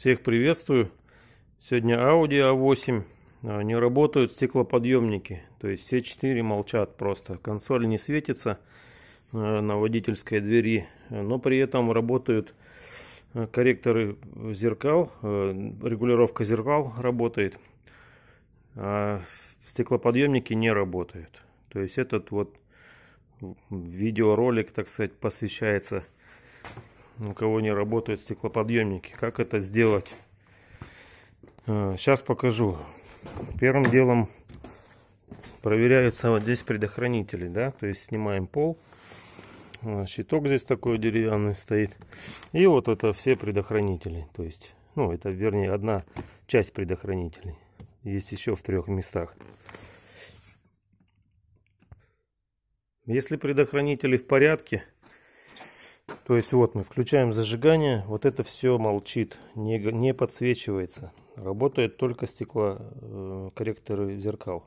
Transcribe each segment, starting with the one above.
Всех приветствую. Сегодня Audi A8. А, не работают стеклоподъемники. То есть все четыре молчат просто. Консоль не светится а, на водительской двери. Но при этом работают а, корректоры зеркал. Регулировка зеркал работает. А стеклоподъемники не работают. То есть этот вот видеоролик, так сказать, посвящается у кого не работают стеклоподъемники. Как это сделать? Сейчас э, покажу. Первым делом проверяются вот здесь предохранители, да, то есть снимаем пол. Э, щиток здесь такой деревянный стоит. И вот это все предохранители, то есть, ну, это вернее одна часть предохранителей. Есть еще в трех местах. Если предохранители в порядке, то есть вот мы включаем зажигание, вот это все молчит, не, не подсвечивается. Работает только стекло, э, корректоры, зеркал,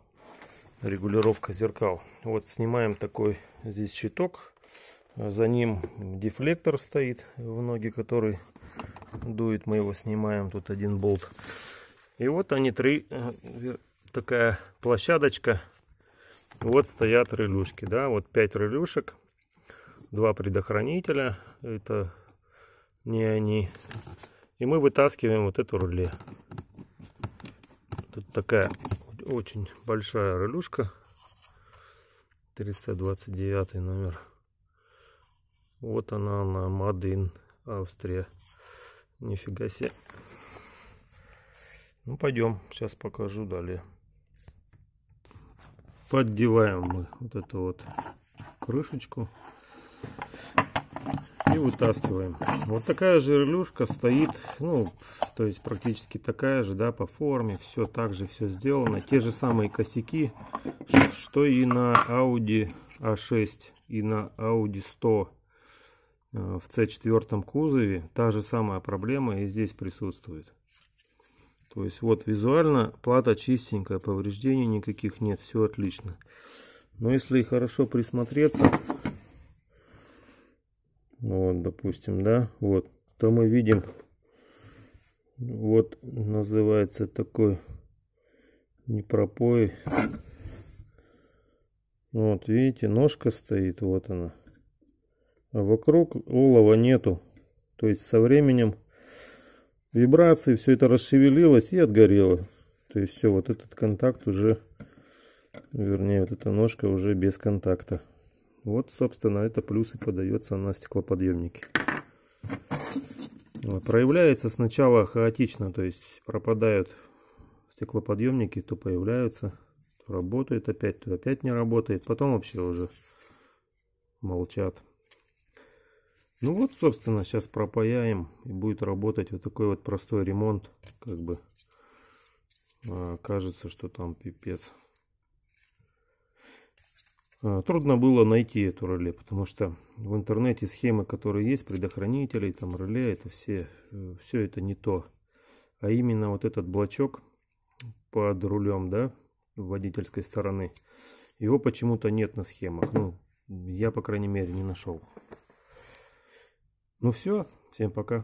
регулировка зеркал. Вот снимаем такой здесь щиток, за ним дефлектор стоит в ноги, который дует, мы его снимаем, тут один болт. И вот они три, э, такая площадочка, вот стоят релюшки, да, вот пять релюшек два предохранителя. Это не они. И мы вытаскиваем вот эту руле. Тут такая очень большая рулюшка. 329 номер. Вот она на Мадин, Австрия. Нифига себе. Ну, пойдем. Сейчас покажу далее. Поддеваем мы вот эту вот крышечку и вытаскиваем. Вот такая же релюшка стоит, ну, то есть практически такая же, да, по форме, все так же все сделано. Те же самые косяки, что и на Audi A6 и на Audi 100 э, в C4 кузове. Та же самая проблема и здесь присутствует. То есть вот визуально плата чистенькая, повреждений никаких нет, все отлично. Но если хорошо присмотреться, ну вот, допустим, да, вот, то мы видим, вот называется такой непропой. Ну вот, видите, ножка стоит, вот она. А вокруг олова нету. То есть со временем вибрации все это расшевелилось и отгорело. То есть все, вот этот контакт уже, вернее, вот эта ножка уже без контакта. Вот, собственно, это плюс и подается на стеклоподъемнике. Проявляется сначала хаотично, то есть пропадают стеклоподъемники, то появляются, то работает опять, то опять не работает, потом вообще уже молчат. Ну вот, собственно, сейчас пропаяем и будет работать вот такой вот простой ремонт, как бы а, кажется, что там пипец. Э, трудно было найти эту реле, потому что в интернете схемы, которые есть, предохранителей, там реле, это все, э, все это не то. А именно вот этот блочок под рулем, да, водительской стороны, его почему-то нет на схемах. Ну, я, по крайней мере, не нашел. Ну все, всем пока.